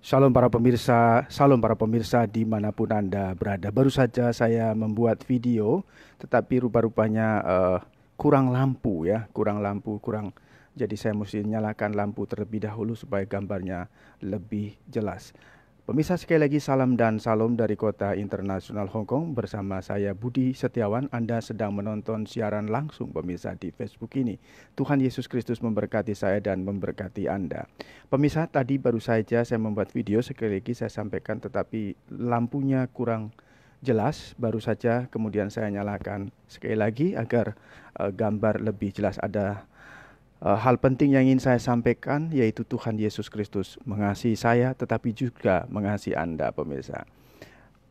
Shalom para pemirsa, salam para pemirsa dimanapun Anda berada. Baru saja saya membuat video, tetapi rupa-rupanya uh, kurang lampu ya, kurang lampu, kurang. Jadi saya mesti nyalakan lampu terlebih dahulu supaya gambarnya lebih jelas. Pemirsa sekali lagi salam dan salam dari kota internasional Hong Kong bersama saya Budi Setiawan. Anda sedang menonton siaran langsung pemirsa di Facebook ini. Tuhan Yesus Kristus memberkati saya dan memberkati Anda. Pemirsa tadi baru saja saya membuat video sekali lagi saya sampaikan tetapi lampunya kurang jelas baru saja kemudian saya nyalakan sekali lagi agar uh, gambar lebih jelas ada Eh, hal penting yang ingin saya sampaikan yaitu Tuhan Yesus Kristus mengasihi saya tetapi juga mengasihi Anda pemirsa.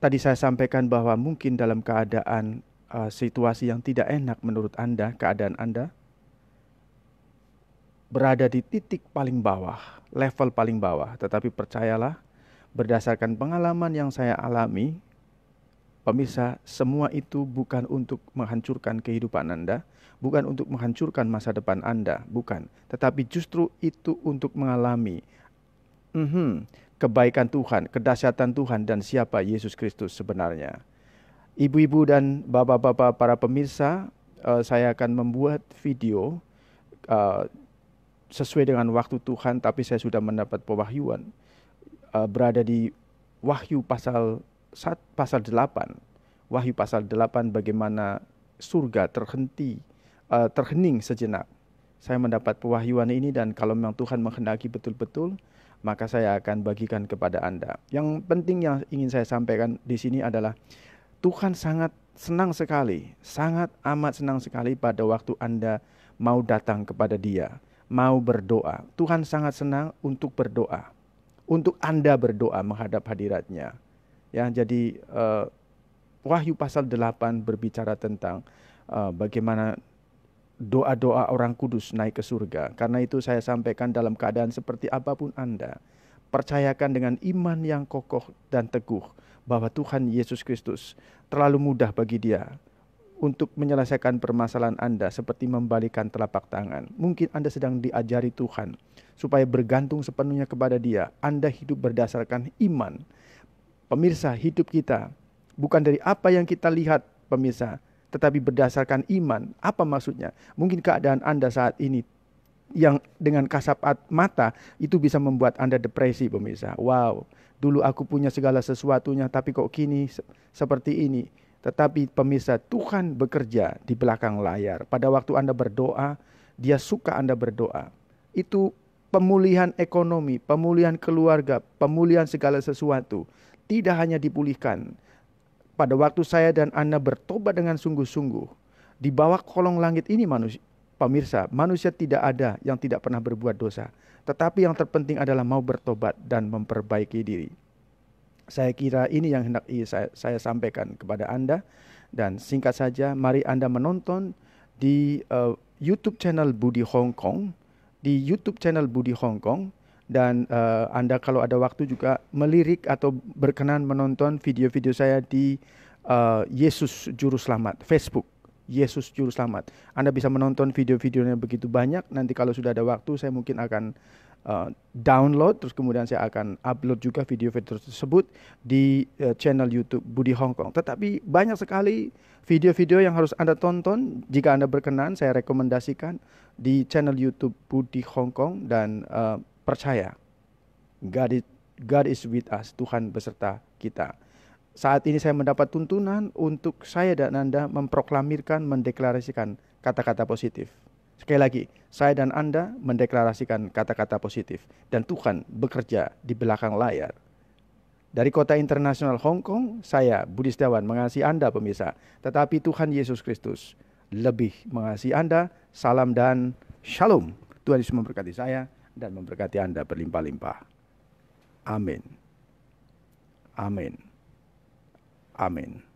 Tadi saya sampaikan bahwa mungkin dalam keadaan uh, situasi yang tidak enak menurut Anda, keadaan Anda berada di titik paling bawah, level paling bawah, tetapi percayalah berdasarkan pengalaman yang saya alami Pemirsa, semua itu bukan untuk menghancurkan kehidupan Anda, bukan untuk menghancurkan masa depan Anda, bukan. Tetapi justru itu untuk mengalami mm -hmm, kebaikan Tuhan, kedahsyatan Tuhan dan siapa Yesus Kristus sebenarnya. Ibu-ibu dan bapak-bapak para pemirsa, uh, saya akan membuat video uh, sesuai dengan waktu Tuhan, tapi saya sudah mendapat pewahyuan uh, berada di Wahyu pasal saat pasal 8, Wahyu pasal 8 bagaimana surga terhenti, uh, terhening sejenak. Saya mendapat pewahyuan ini dan kalau memang Tuhan menghendaki betul-betul, maka saya akan bagikan kepada Anda. Yang penting yang ingin saya sampaikan di sini adalah Tuhan sangat senang sekali, sangat amat senang sekali pada waktu Anda mau datang kepada Dia, mau berdoa. Tuhan sangat senang untuk berdoa, untuk Anda berdoa menghadap hadiratnya. Ya, jadi uh, Wahyu pasal 8 berbicara tentang uh, bagaimana doa-doa orang kudus naik ke surga. Karena itu saya sampaikan dalam keadaan seperti apapun Anda, percayakan dengan iman yang kokoh dan teguh bahwa Tuhan Yesus Kristus terlalu mudah bagi dia untuk menyelesaikan permasalahan Anda seperti membalikan telapak tangan. Mungkin Anda sedang diajari Tuhan supaya bergantung sepenuhnya kepada Dia. Anda hidup berdasarkan iman Pemirsa, hidup kita bukan dari apa yang kita lihat, pemirsa, tetapi berdasarkan iman. Apa maksudnya? Mungkin keadaan Anda saat ini yang dengan kasap mata itu bisa membuat Anda depresi, pemirsa. Wow, dulu aku punya segala sesuatunya, tapi kok kini seperti ini. Tetapi pemirsa, Tuhan bekerja di belakang layar. Pada waktu Anda berdoa, Dia suka Anda berdoa. Itu pemulihan ekonomi, pemulihan keluarga, pemulihan segala sesuatu tidak hanya dipulihkan pada waktu saya dan Anda bertobat dengan sungguh-sungguh. Di bawah kolong langit ini manusia pemirsa, manusia tidak ada yang tidak pernah berbuat dosa, tetapi yang terpenting adalah mau bertobat dan memperbaiki diri. Saya kira ini yang hendak saya, saya sampaikan kepada Anda dan singkat saja mari Anda menonton di uh, YouTube channel Budi Hong Kong di YouTube channel Budi Hongkong dan uh, Anda kalau ada waktu juga melirik atau berkenan menonton video-video saya di uh, Yesus Juru Selamat Facebook. Yesus Juru Selamat. Anda bisa menonton video-videonya begitu banyak. Nanti kalau sudah ada waktu saya mungkin akan Eh, download terus kemudian saya akan upload juga video-video tersebut di uh, channel YouTube Budi Hongkong. Tetapi banyak sekali video-video yang harus Anda tonton jika Anda berkenan saya rekomendasikan di channel YouTube Budi Hongkong dan uh, percaya God is, God is with us, Tuhan beserta kita. Saat ini saya mendapat tuntunan untuk saya dan Anda memproklamirkan, mendeklarasikan kata-kata positif. Sekali lagi, saya dan Anda mendeklarasikan kata-kata positif dan Tuhan bekerja di belakang layar. Dari kota internasional Hong Kong, saya Budi Setiawan mengasihi Anda pemirsa, tetapi Tuhan Yesus Kristus lebih mengasihi Anda. Salam dan shalom. Tuhan Yesus memberkati saya dan memberkati Anda berlimpah-limpah. Amin. Amin. Amin.